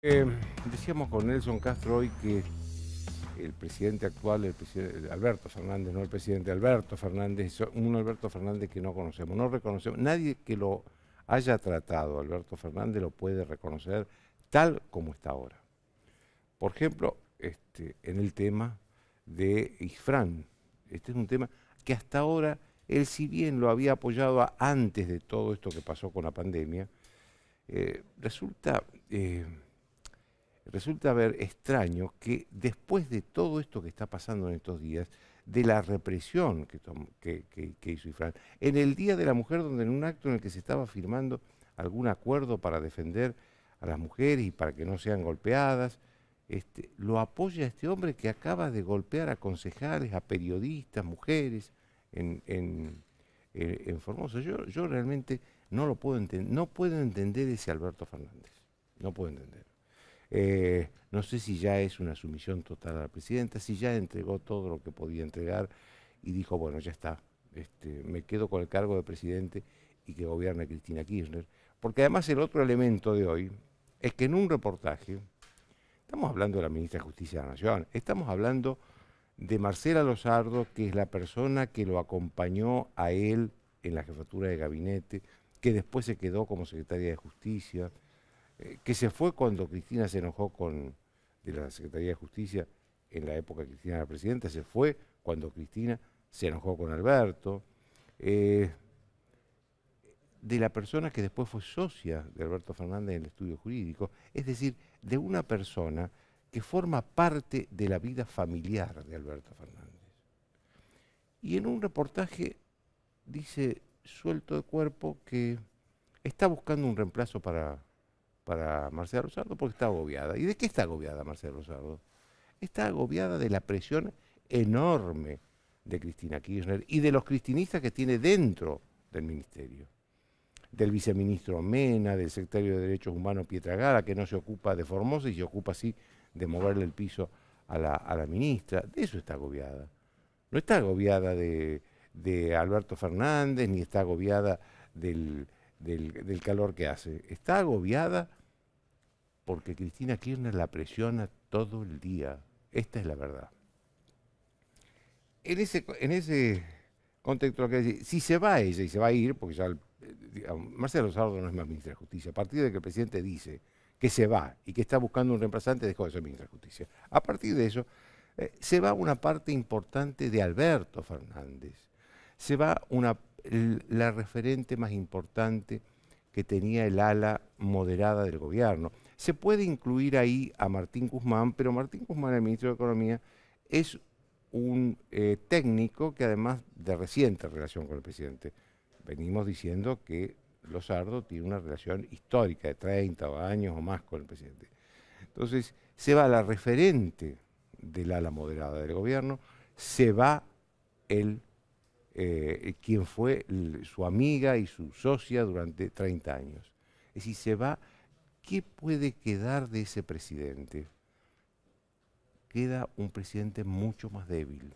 Eh, decíamos con Nelson Castro hoy que el presidente actual, Alberto Fernández, no el presidente Alberto Fernández, un Alberto Fernández que no conocemos, no reconocemos, nadie que lo haya tratado Alberto Fernández lo puede reconocer tal como está ahora. Por ejemplo, este, en el tema de Isfran, este es un tema que hasta ahora él si bien lo había apoyado antes de todo esto que pasó con la pandemia, eh, resulta... Eh, resulta ver extraño que después de todo esto que está pasando en estos días, de la represión que, hizo Ifran, en el Día de la Mujer, donde en un acto en el que se estaba firmando algún acuerdo para defender a las mujeres y para que no sean golpeadas, este, lo apoya este hombre que acaba de golpear a concejales, a periodistas, mujeres en, Formosa. Yo, yo realmente no lo puedo entender, no puedo entender ese Alberto Fernández, no puedo entender. Eh, no sé si ya es una sumisión total a la presidenta, si ya entregó todo lo que podía entregar y dijo, bueno, ya está, este, me quedo con el cargo de presidente y que gobierne Cristina Kirchner. Porque además el otro elemento de hoy es que en un reportaje, estamos hablando de la ministra de Justicia de la Nación, estamos hablando de Marcela Lozardo, que es la persona que lo acompañó a él en la jefatura de gabinete, que después se quedó como secretaria de Justicia, eh, que se fue cuando Cristina se enojó con de la Secretaría de Justicia en la época que Cristina era presidenta, se fue cuando Cristina se enojó con Alberto, eh, de la persona que después fue socia de Alberto Fernández en el estudio jurídico, es decir, de una persona que forma parte de la vida familiar de Alberto Fernández. Y en un reportaje dice suelto de cuerpo que está buscando un reemplazo para para Marcela Rosardo porque está agobiada. ¿Y de qué está agobiada Marcela Rosardo? Está agobiada de la presión enorme de Cristina Kirchner y de los cristinistas que tiene dentro del ministerio. Del viceministro Mena, del secretario de Derechos Humanos Gara... que no se ocupa de Formosa y se ocupa así de moverle el piso a la, ministra. De eso está agobiada. No está agobiada de, de Alberto Fernández, ni está agobiada del, del calor que hace. Está agobiada porque Cristina Kirchner la presiona todo el día. Esta es la verdad. En ese, en ese contexto, que si se va ella y se va a ir, porque ya eh, Marcelo Sardo no es más ministra de Justicia, a partir de que el presidente dice que se va y que está buscando un reemplazante, dejó de ser ministra de Justicia. A partir de eso, eh, se va una parte importante de Alberto Fernández, se va una, la referente más importante que tenía el ala moderada del gobierno. Se puede incluir ahí a Martín Guzmán, pero Martín Guzmán, el ministro de Economía, es un eh, técnico que además de reciente relación con el presidente, venimos diciendo que Lozardo tiene una relación histórica de 30 años o más con el presidente. Entonces, se va la referente del ala moderada del gobierno, se va el eh, quien fue su amiga y su socia durante 30 años. Es decir, se va ¿Qué puede quedar de ese presidente? Queda un presidente mucho más débil,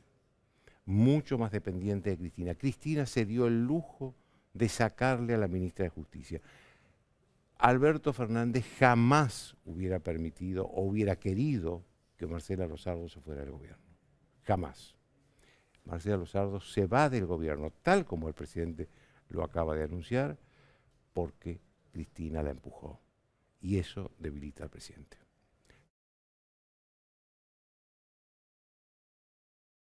mucho más dependiente de Cristina. Cristina se dio el lujo de sacarle a la ministra de Justicia. Alberto Fernández jamás hubiera permitido o hubiera querido que Marcela Rosardo se fuera del gobierno. Jamás. Marcela Rosardo se va del gobierno, tal como el presidente lo acaba de anunciar, porque Cristina la empujó y eso debilita al presidente.